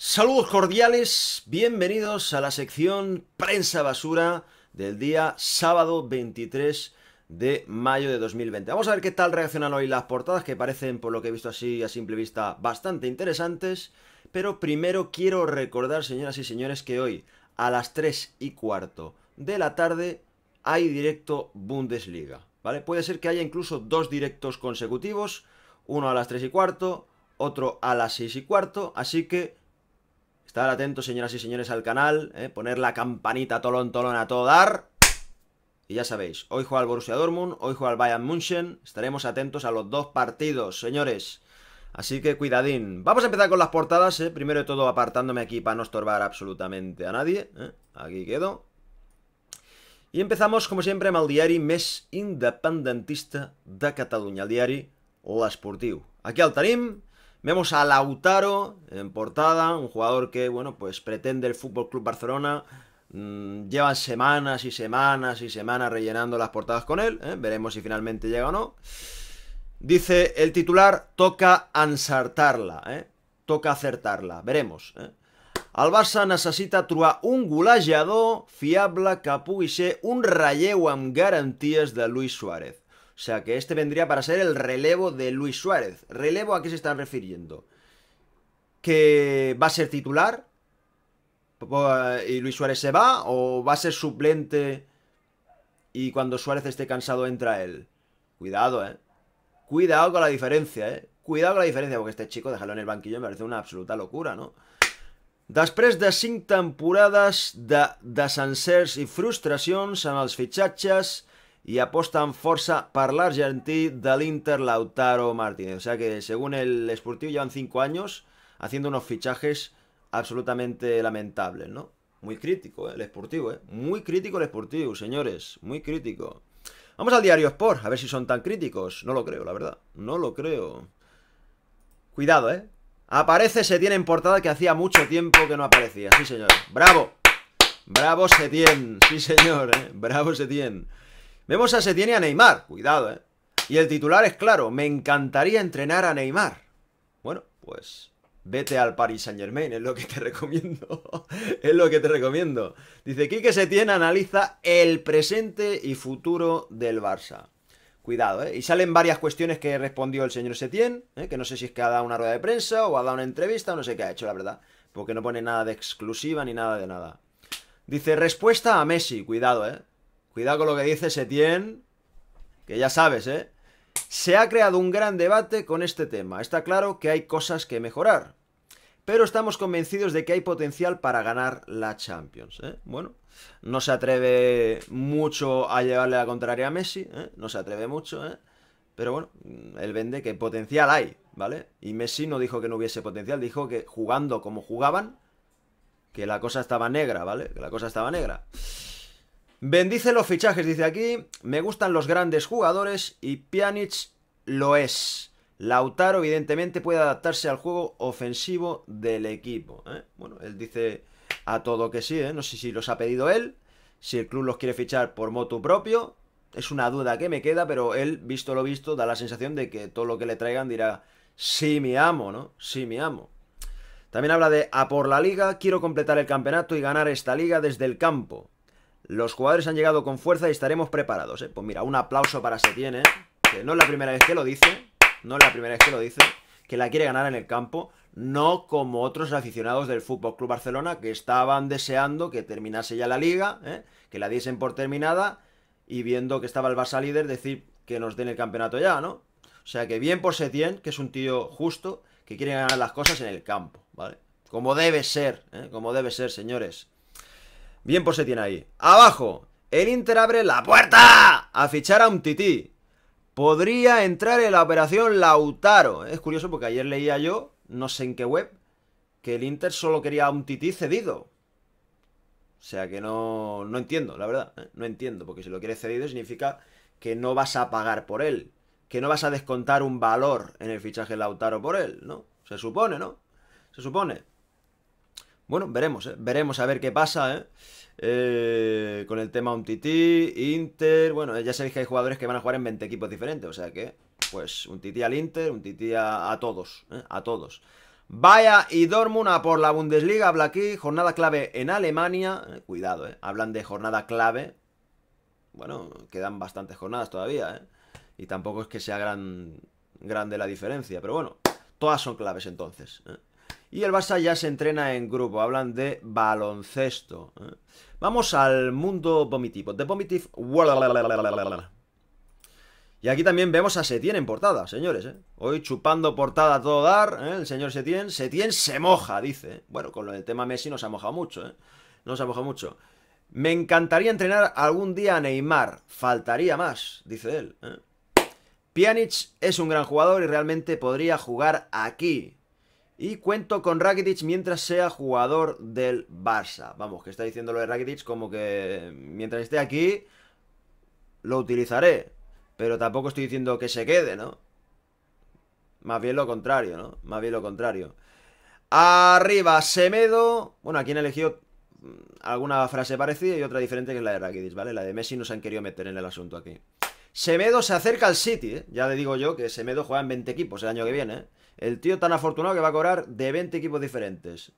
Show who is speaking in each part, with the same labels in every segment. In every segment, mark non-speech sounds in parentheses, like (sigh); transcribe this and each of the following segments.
Speaker 1: Saludos cordiales, bienvenidos a la sección Prensa Basura del día sábado 23 de mayo de 2020. Vamos a ver qué tal reaccionan hoy las portadas que parecen, por lo que he visto así a simple vista, bastante interesantes. Pero primero quiero recordar, señoras y señores, que hoy a las 3 y cuarto de la tarde hay directo Bundesliga. ¿Vale? Puede ser que haya incluso dos directos consecutivos, uno a las 3 y cuarto, otro a las 6 y cuarto, así que Estar atentos, señoras y señores, al canal, eh, poner la campanita tolón tolón a todo dar. Y ya sabéis, hoy juega el Borussia Dortmund, hoy juega el Bayern München. Estaremos atentos a los dos partidos, señores. Así que cuidadín. Vamos a empezar con las portadas, eh. Primero de todo apartándome aquí para no estorbar absolutamente a nadie. Eh. Aquí quedo. Y empezamos, como siempre, amb el diari més independentista de Cataluña. el diari Sportiu. Aquí al tarim Vemos a Lautaro en portada, un jugador que, bueno, pues pretende el FC Club Barcelona. Mm, llevan semanas y semanas y semanas rellenando las portadas con él. ¿eh? Veremos si finalmente llega o no. Dice el titular: toca ansartarla, ¿eh? toca acertarla. Veremos. ¿eh? Nasasita Barça necesita Fiabla, un golejador fiable que un rayeo garantías garantías de Luis Suárez. O sea que este vendría para ser el relevo de Luis Suárez. ¿Relevo a qué se están refiriendo? ¿Que va a ser titular? Eh, ¿Y Luis Suárez se va? ¿O va a ser suplente? Y cuando Suárez esté cansado entra él. Cuidado, eh. Cuidado con la diferencia, eh. Cuidado con la diferencia, porque este chico, déjalo en el banquillo, me parece una absoluta locura, ¿no? pres de 5 temporadas de ansers y frustración en las fichachas y apostan forza Parlar l'Argentí del Inter Lautaro Martínez. O sea que según el Sportivo llevan cinco años haciendo unos fichajes absolutamente lamentables, ¿no? Muy crítico ¿eh? el Sportivo, ¿eh? Muy crítico el Sportivo, señores, muy crítico. Vamos al diario Sport, a ver si son tan críticos. No lo creo, la verdad, no lo creo. Cuidado, ¿eh? Aparece Setién en portada que hacía mucho tiempo que no aparecía. Sí, señor. ¡Bravo! ¡Bravo Setién! Sí, señor, ¿eh? ¡Bravo Setién! Vemos a Setién y a Neymar. Cuidado, ¿eh? Y el titular es claro. Me encantaría entrenar a Neymar. Bueno, pues vete al Paris Saint Germain, es lo que te (laughs) recomiendo. es lo que te recomiendo. Dice, Quique Setién analiza el presente y futuro del Barça. Cuidado, ¿eh? Y salen varias cuestiones que respondió el señor Setién, eh, que no sé si es que ha dado una rueda de prensa o ha dado una entrevista o no sé qué ha hecho, la verdad. Porque no pone nada de exclusiva ni nada de nada. Dice, respuesta a Messi, cuidado, ¿eh? Cuidado con lo que dice Setién, que ya sabes, ¿eh? Se ha creado un gran debate con este tema. Está claro que hay cosas que mejorar, pero estamos convencidos de que hay potencial para ganar la Champions. ¿eh? Bueno, no se atreve mucho a llevarle la contraria a Messi, ¿eh? no se atreve mucho, ¿eh? pero bueno, él vende que potencial hay, ¿vale? Y Messi no dijo que no hubiese potencial, dijo que jugando como jugaban, que la cosa estaba negra, ¿vale? Que la cosa estaba negra. Bendice los fichajes, dice aquí. Me gustan los grandes jugadores y Pjanic lo es. Lautaro, evidentemente, puede adaptarse al juego ofensivo del equipo. ¿eh? Bueno, él dice a todo que sí, ¿eh? No sé si los ha pedido él, si el club los quiere fichar por moto propio. Es una duda que me queda, pero él, visto lo visto, da la sensación de que todo lo que le traigan dirá, sí, mi amo, ¿no? Sí, mi amo. También habla de a por la liga, quiero completar el campeonato y ganar esta liga desde el campo. Los jugadores han llegado con fuerza y estaremos preparados. ¿eh? Pues mira, un aplauso para Setién, ¿eh? que no es la primera vez que lo dice, no es la primera vez que lo dice, que la quiere ganar en el campo, no como otros aficionados del Fútbol Club Barcelona que estaban deseando que terminase ya la liga, ¿eh? que la diesen por terminada y viendo que estaba el Barça líder decir que nos den el campeonato ya, ¿no? O sea que bien por Setién, que es un tío justo, que quiere ganar las cosas en el campo, ¿vale? Como debe ser, ¿eh? como debe ser, señores. Bien por se tiene ahí. Abajo. El Inter abre la puerta a fichar a un tití. Podría entrar en la operación Lautaro. Es curioso porque ayer leía yo, no sé en qué web, que el Inter solo quería a un tití cedido. O sea que no, no entiendo, la verdad. ¿eh? No entiendo, porque si lo quiere cedido significa que no vas a pagar por él. Que no vas a descontar un valor en el fichaje Lautaro por él, ¿no? Se supone, ¿no? Se supone. Bueno, veremos, ¿eh? Veremos a ver qué pasa, ¿eh? Eh, con el tema un tití, Inter. Bueno, ya sabéis que hay jugadores que van a jugar en 20 equipos diferentes, o sea que, pues, un tití al Inter, un tití a, todos, eh, a todos. Vaya y Dortmund a por la Bundesliga, habla aquí, jornada clave en Alemania. Eh, cuidado, eh, hablan de jornada clave. Bueno, quedan bastantes jornadas todavía, eh. Y tampoco es que sea gran, grande la diferencia, pero bueno, todas son claves entonces. ¿eh? Y el Barça ya se entrena en grupo, hablan de baloncesto. ¿eh? Vamos al mundo vomitivo. The Vomitive Y aquí también vemos a Setién en portada, señores. ¿eh? Hoy chupando portada a todo dar, ¿eh? el señor Setién. Setién se moja, dice. Bueno, con lo del tema Messi nos ha mojado mucho, ¿eh? Nos ha mojado mucho. Me encantaría entrenar algún día a Neymar. Faltaría más, dice él. ¿eh? Pjanic es un gran jugador y realmente podría jugar aquí. Y cuento con Rakitic mientras sea jugador del Barça. Vamos, que está diciendo lo de Rakitic como que mientras esté aquí lo utilizaré. Pero tampoco estoy diciendo que se quede, ¿no? Más bien lo contrario, ¿no? Más bien lo contrario. Arriba, Semedo. Bueno, aquí han elegido mm, alguna frase parecida y otra diferente que es la de Rakitic, ¿vale? La de Messi no se han querido meter en el asunto aquí. Semedo se acerca al City, ¿eh? Ya le digo yo que Semedo juega en 20 equipos el año que viene, ¿eh? El tío tan afortunado que va a cobrar de 20 equipos diferentes.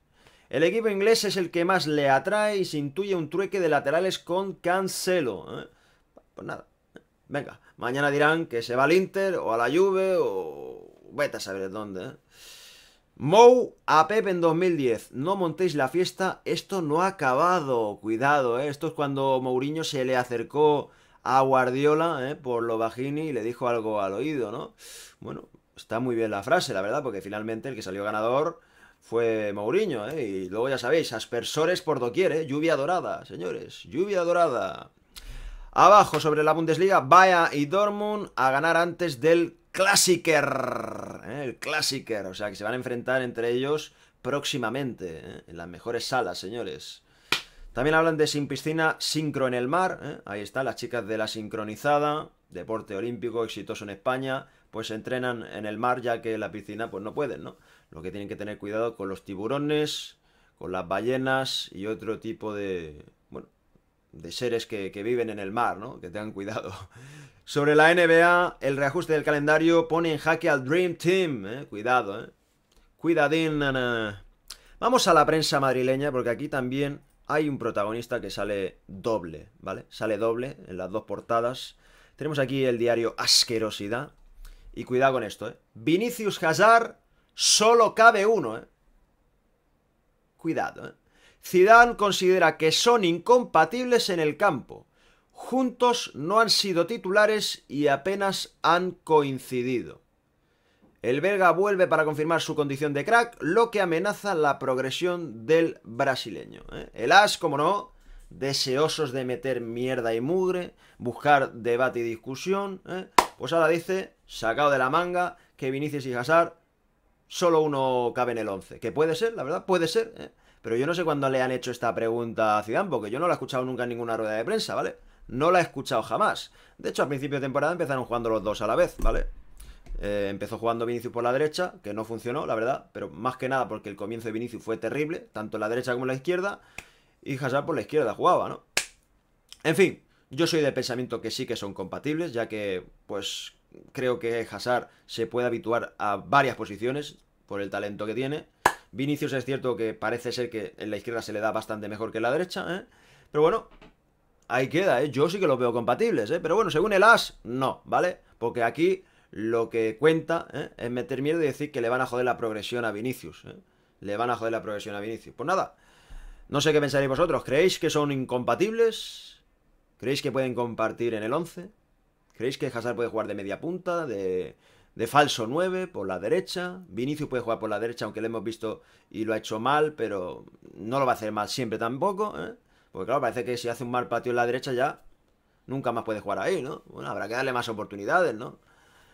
Speaker 1: El equipo inglés es el que más le atrae y se intuye un trueque de laterales con Cancelo. ¿eh? Pues nada. Venga, mañana dirán que se va al Inter o a la Juve o... Vete a saber dónde. ¿eh? Mou a Pep en 2010. No montéis la fiesta, esto no ha acabado. Cuidado, ¿eh? esto es cuando Mourinho se le acercó a Guardiola ¿eh? por lo bajini y le dijo algo al oído, ¿no? Bueno, Está muy bien la frase, la verdad, porque finalmente el que salió ganador fue Mourinho, ¿eh? Y luego ya sabéis, aspersores por doquier, ¿eh? Lluvia dorada, señores, lluvia dorada. Abajo sobre la Bundesliga, Vaya y Dortmund a ganar antes del Clásiker. ¿eh? El Clásiker, o sea que se van a enfrentar entre ellos próximamente, ¿eh? en las mejores salas, señores. También hablan de sin piscina, sincro en el mar. ¿eh? Ahí está, las chicas de la sincronizada, deporte olímpico exitoso en España pues entrenan en el mar ya que la piscina pues no pueden, ¿no? Lo que tienen que tener cuidado con los tiburones, con las ballenas y otro tipo de, bueno, de seres que, viven en el mar, ¿no? Que tengan cuidado. (laughs) Sobre la NBA, el reajuste del calendario pone en jaque al Dream Team, ¿eh? Cuidado, ¿eh? Cuidadín, Vamos a la prensa madrileña porque aquí también hay un protagonista que sale doble, ¿vale? Sale doble en las dos portadas. Tenemos aquí el diario Asquerosidad, y cuidado con esto, ¿eh? Vinicius Hazard, solo cabe uno, ¿eh? Cuidado, ¿eh? Zidane considera que son incompatibles en el campo. Juntos no han sido titulares y apenas han coincidido. El belga vuelve para confirmar su condición de crack, lo que amenaza la progresión del brasileño. ¿eh? El as, como no, deseosos de meter mierda y mugre, buscar debate y discusión, ¿eh? pues ahora dice sacado de la manga, que Vinicius y Hazard, solo uno cabe en el 11. Que puede ser, la verdad, puede ser. ¿eh? Pero yo no sé cuándo le han hecho esta pregunta a Zidane, porque yo no la he escuchado nunca en ninguna rueda de prensa, ¿vale? No la he escuchado jamás. De hecho, al principio de temporada empezaron jugando los dos a la vez, ¿vale? Eh, empezó jugando Vinicius por la derecha, que no funcionó, la verdad, pero más que nada porque el comienzo de Vinicius fue terrible, tanto en la derecha como en la izquierda, y Hazard por la izquierda jugaba, ¿no? En fin, yo soy de pensamiento que sí que son compatibles, ya que, pues, creo que Hazard se puede habituar a varias posiciones por el talento que tiene. Vinicius es cierto que parece ser que en la izquierda se le da bastante mejor que en la derecha, ¿eh? Pero bueno, ahí queda, ¿eh? Yo sí que los veo compatibles, ¿eh? Pero bueno, según el As, no, ¿vale? Porque aquí lo que cuenta es meter miedo y decir que le van a joder la progresión a Vinicius, Le van a joder la progresión a Vinicius. Pues nada, no sé qué pensaréis vosotros. ¿Creéis que son incompatibles? ¿Creéis que pueden compartir en el 11? ¿Creéis que Hazard puede jugar de media punta, de, falso 9 por la derecha? Vinicius puede jugar por la derecha, aunque le hemos visto y lo ha hecho mal, pero no lo va a hacer mal siempre tampoco, ¿eh? Porque claro, parece que si hace un mal patio en la derecha ya nunca más puede jugar ahí, ¿no? Bueno, habrá que darle más oportunidades, ¿no?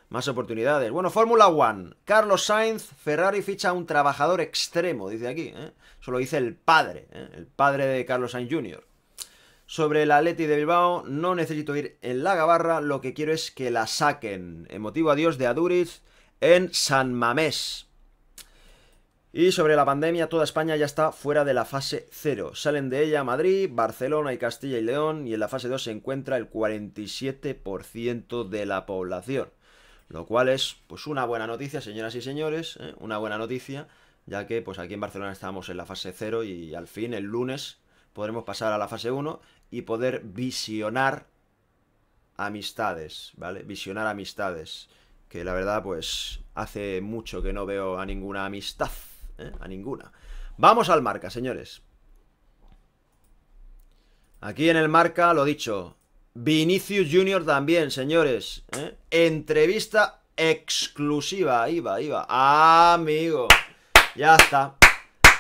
Speaker 1: Más oportunidades. Bueno, Fórmula 1. Carlos Sainz, Ferrari ficha a un trabajador extremo, dice aquí. ¿eh? Eso lo dice el padre, ¿eh? el padre de Carlos Sainz Jr. Sobre el Atleti de Bilbao, no necesito ir en la gabarra, lo que quiero es que la saquen. Emotivo adiós de Aduriz en San Mamés. Y sobre la pandemia, toda España ya está fuera de la fase 0. Salen de ella Madrid, Barcelona y Castilla y León y en la fase 2 se encuentra el 47% de la población. Lo cual es pues una buena noticia, señoras y señores, ¿eh? una buena noticia, ya que pues aquí en Barcelona estamos en la fase 0 y al fin el lunes podremos pasar a la fase 1 y poder visionar amistades, ¿vale? Visionar amistades. Que la verdad, pues, hace mucho que no veo a ninguna amistad, ¿eh? A ninguna. Vamos al marca, señores. Aquí en el marca, lo dicho, Vinicius Junior también, señores. ¿eh? Entrevista exclusiva, iba, iba. Amigo, ya está.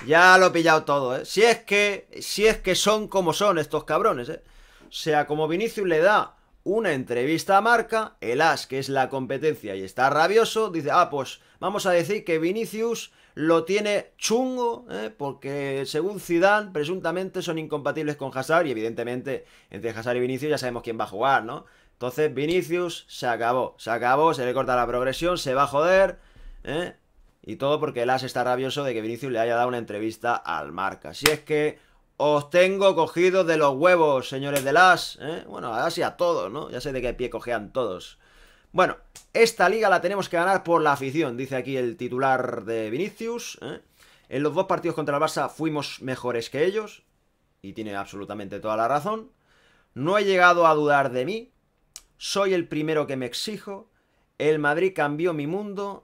Speaker 1: Ya lo he pillado todo, ¿eh? Si es que, si es que son como son estos cabrones, ¿eh? O sea, como Vinicius le da una entrevista a Marca, el As, que es la competencia y está rabioso, dice, ah, pues vamos a decir que Vinicius lo tiene chungo, ¿eh? porque según Zidane, presuntamente son incompatibles con Hazard, y evidentemente entre Hazard y Vinicius ya sabemos quién va a jugar, ¿no? Entonces Vinicius se acabó, se acabó, se le corta la progresión, se va a joder, ¿eh? Y todo porque el está rabioso de que Vinicius le haya dado una entrevista al Marca. Así es que os tengo cogidos de los huevos, señores de As. ¿eh? Bueno, así a todos, ¿no? Ya sé de qué pie cojean todos. Bueno, esta liga la tenemos que ganar por la afición, dice aquí el titular de Vinicius. ¿eh? En los dos partidos contra el Barça fuimos mejores que ellos. Y tiene absolutamente toda la razón. No he llegado a dudar de mí. Soy el primero que me exijo. El Madrid cambió mi mundo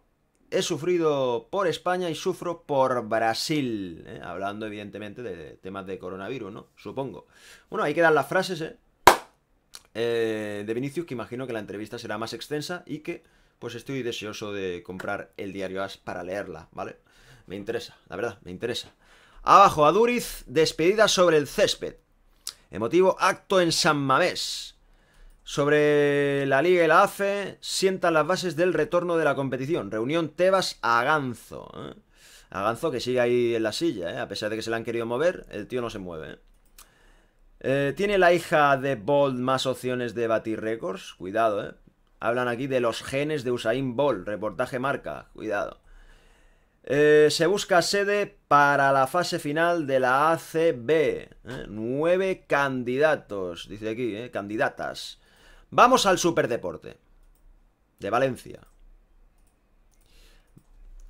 Speaker 1: he sufrido por España y sufro por Brasil. ¿eh? Hablando, evidentemente, de temas de coronavirus, ¿no? Supongo. Bueno, ahí quedan las frases, ¿eh? Eh, de Vinicius, que imagino que la entrevista será más extensa y que pues estoy deseoso de comprar el diario As para leerla, ¿vale? Me interesa, la verdad, me interesa. Abajo, Aduriz, despedida sobre el césped. Emotivo acto en San Mamés sobre la Liga y la AFE sientan las bases del retorno de la competición. Reunión Tebas a ¿eh? Aganzo que sigue ahí en la silla, ¿eh? a pesar de que se le han querido mover, el tío no se mueve. ¿eh? tiene la hija de Bolt más opciones de batir récords? Cuidado, ¿eh? Hablan aquí de los genes de Usain Bolt. Reportaje marca. Cuidado. se busca sede para la fase final de la ACB. Nueve candidatos, dice aquí, candidatas. Vamos al superdeporte de Valencia.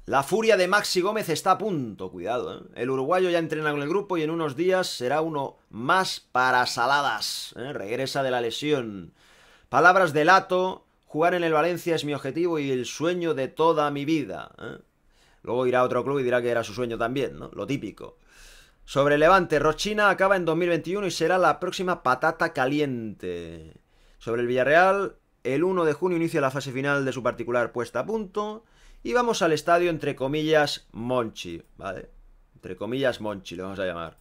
Speaker 1: La furia de Maxi Gómez está a punto, cuidado. ¿eh? El uruguayo ya entrena con el grupo y en unos días será uno más para saladas. ¿eh? Regresa de la lesión. Palabras de Lato, jugar en el Valencia es mi objetivo y el sueño de toda mi vida. ¿eh? Luego irá a otro club y dirá que era su sueño también, ¿no? Lo típico. Sobre Levante, Rochina acaba en 2021 y será la próxima patata caliente. Sobre el Villarreal, el 1 de junio inicia la fase final de su particular puesta a punto. Y vamos al estadio, entre comillas, Monchi, ¿vale? Entre comillas, Monchi, lo vamos a llamar.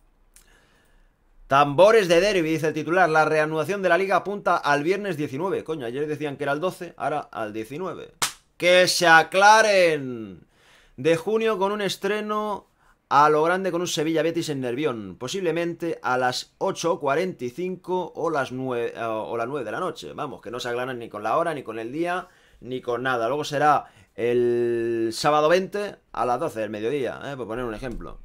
Speaker 1: Tambores de derby, dice el titular. La reanudación de la liga apunta al viernes 19. Coño, ayer decían que era el 12, ahora al 19. ¡Que se aclaren! De junio con un estreno a lo grande con un Sevilla Betis en Nervión, posiblemente a las 8.45 o las 9, eh, o las 9 de la noche. Vamos, que no se aclaran ni con la hora, ni con el día, ni con nada. Luego será el sábado 20 a las 12 del mediodía, eh, por poner un ejemplo.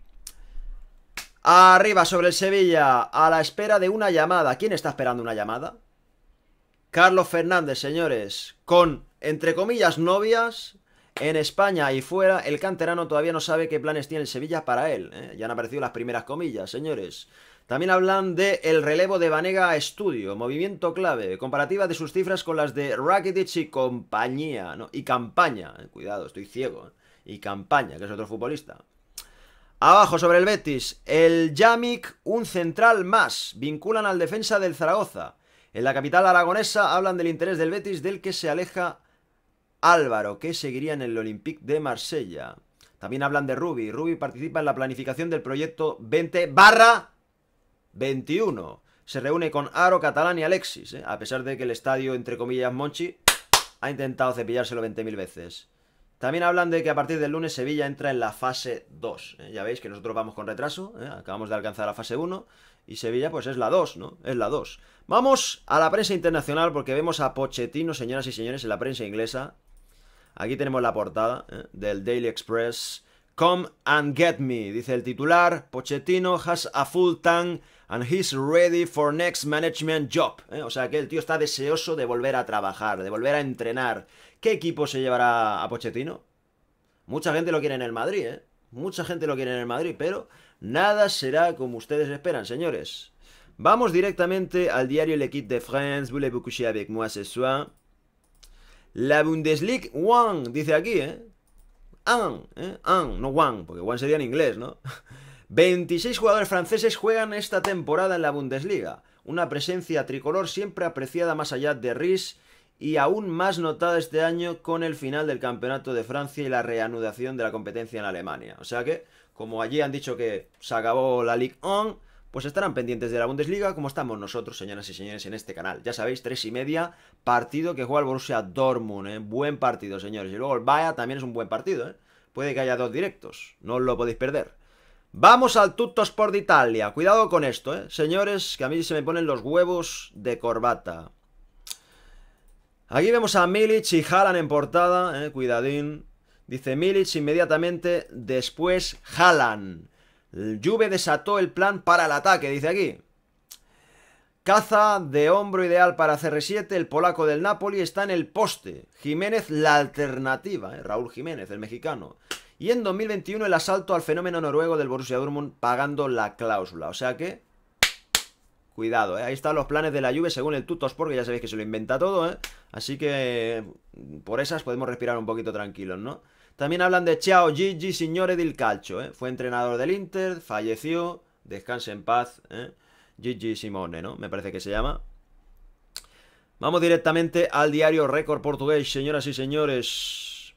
Speaker 1: Arriba sobre el Sevilla, a la espera de una llamada. ¿Quién está esperando una llamada? Carlos Fernández, señores, con, entre comillas, novias, en España y fuera, el canterano todavía no sabe qué planes tiene el Sevilla para él. ¿eh? Ya han aparecido las primeras comillas, señores. También hablan de el relevo de Vanega a estudio, movimiento clave, comparativa de sus cifras con las de Rakitic y compañía, Y campaña, eh, cuidado, estoy ciego. ¿eh? Y campaña, que es otro futbolista. Abajo sobre el Betis, el Yamik, un central más, vinculan al defensa del Zaragoza. En la capital aragonesa hablan del interés del Betis del que se aleja Álvaro, que seguiría en el Olympique de Marsella. También hablan de Ruby. Ruby participa en la planificación del proyecto 20 21. Se reúne con Aro, Catalán y Alexis, ¿eh? a pesar de que el estadio, entre comillas, Monchi, ha intentado cepillárselo 20.000 veces. También hablan de que a partir del lunes Sevilla entra en la fase 2. ¿eh? Ya veis que nosotros vamos con retraso, ¿eh? acabamos de alcanzar la fase 1 y Sevilla pues es la 2, ¿no? Es la 2. Vamos a la prensa internacional porque vemos a Pochettino, señoras y señores, en la prensa inglesa Aquí tenemos la portada ¿eh? del Daily Express. Come and get me, dice el titular. Pochettino has a full tank and he's ready for next management job. ¿eh? O sea que el tío está deseoso de volver a trabajar, de volver a entrenar. ¿Qué equipo se llevará a Pochettino? Mucha gente lo quiere en el Madrid, ¿eh? Mucha gente lo quiere en el Madrid, pero nada será como ustedes esperan, señores. Vamos directamente al diario L'Equipe de France. Vous avec moi ce soir. La Bundesliga One, dice aquí, ¿eh? An, ¿eh? An, no One, porque One sería en inglés, ¿no? 26 (laughs) jugadores franceses juegan esta temporada en la Bundesliga. Una presencia tricolor siempre apreciada más allá de Ries y aún más notada este año con el final del Campeonato de Francia y la reanudación de la competencia en Alemania. O sea que, como allí han dicho que se acabó la Ligue 1, pues estarán pendientes de la Bundesliga como estamos nosotros, señoras y señores, en este canal. Ya sabéis, tres y media, partido que juega el Borussia Dortmund, ¿eh? Buen partido, señores. Y luego el Bayern también es un buen partido, ¿eh? Puede que haya dos directos, no os lo podéis perder. Vamos al Tutto Italia. Cuidado con esto, ¿eh? Señores, que a mí se me ponen los huevos de corbata. Aquí vemos a Milic y Haaland en portada, ¿eh? Cuidadín. Dice Milic inmediatamente, después Haaland. Juve desató el plan para el ataque, dice aquí. Caza de hombro ideal para CR7, el polaco del Napoli está en el poste. Jiménez la alternativa, ¿eh? Raúl Jiménez, el mexicano. Y en 2021 el asalto al fenómeno noruego del Borussia Dortmund pagando la cláusula. O sea que cuidado, ¿eh? ahí están los planes de la Juve según el Tutos, porque ya sabéis que se lo inventa todo, ¿eh? así que por esas podemos respirar un poquito tranquilos, ¿no? También hablan de Chao Gigi señores del Calcio, ¿eh? fue entrenador del Inter, falleció, descanse en paz, ¿eh? Gigi Simone, ¿no? Me parece que se llama. Vamos directamente al diario Récord Portugués, señoras y señores.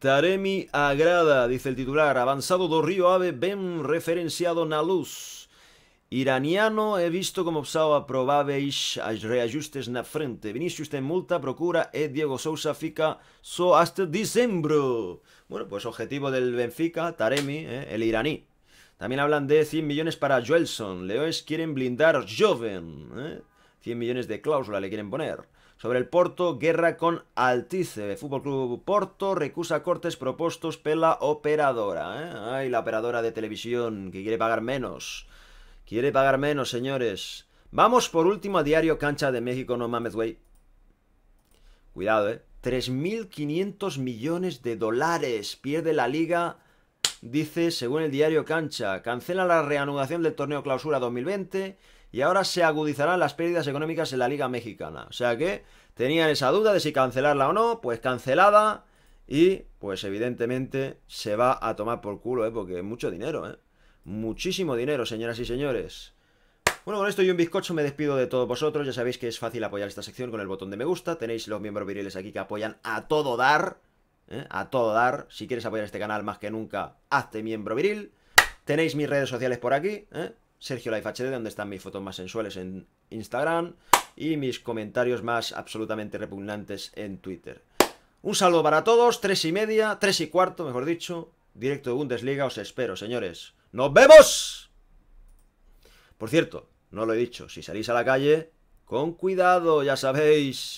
Speaker 1: Taremi agrada, dice el titular. Avanzado do Río Ave, ben referenciado na luz. Iraniano he visto como Psao probado as reajustes na frente. usted en multa, procura e Diego Sousa fica so hasta diciembre. Bueno, pues objetivo del Benfica, Taremi, eh, el iraní. También hablan de 100 millones para Joelson. Leones quieren blindar Joven. 100 eh. millones de cláusula le quieren poner. Sobre el Porto, guerra con Altice. Fútbol Club Porto recusa cortes propuestos pela operadora. Eh. Ay, la operadora de televisión que quiere pagar menos. Quiere pagar menos, señores. Vamos por último a diario Cancha de México, no mames, güey. Cuidado, eh. 3.500 millones de dólares pierde la liga, dice según el diario Cancha. Cancela la reanudación del torneo clausura 2020 y ahora se agudizarán las pérdidas económicas en la liga mexicana. O sea que tenían esa duda de si cancelarla o no, pues cancelada y pues evidentemente se va a tomar por culo, ¿eh? porque es mucho dinero. ¿eh? Muchísimo dinero, señoras y señores. Bueno, con esto y un bizcocho me despido de todos vosotros. Ya sabéis que es fácil apoyar esta sección con el botón de me gusta. Tenéis los miembros viriles aquí que apoyan a todo dar. ¿eh? A todo dar. Si quieres apoyar este canal más que nunca, hazte miembro viril. Tenéis mis redes sociales por aquí. ¿eh? Sergio Life HD, donde están mis fotos más sensuales en Instagram y mis comentarios más absolutamente repugnantes en Twitter. Un saludo para todos, tres y media, tres y cuarto, mejor dicho, directo de Bundesliga, os espero, señores. ¡Nos vemos! Por cierto, no lo he dicho, si salís a la calle, con cuidado, ya sabéis.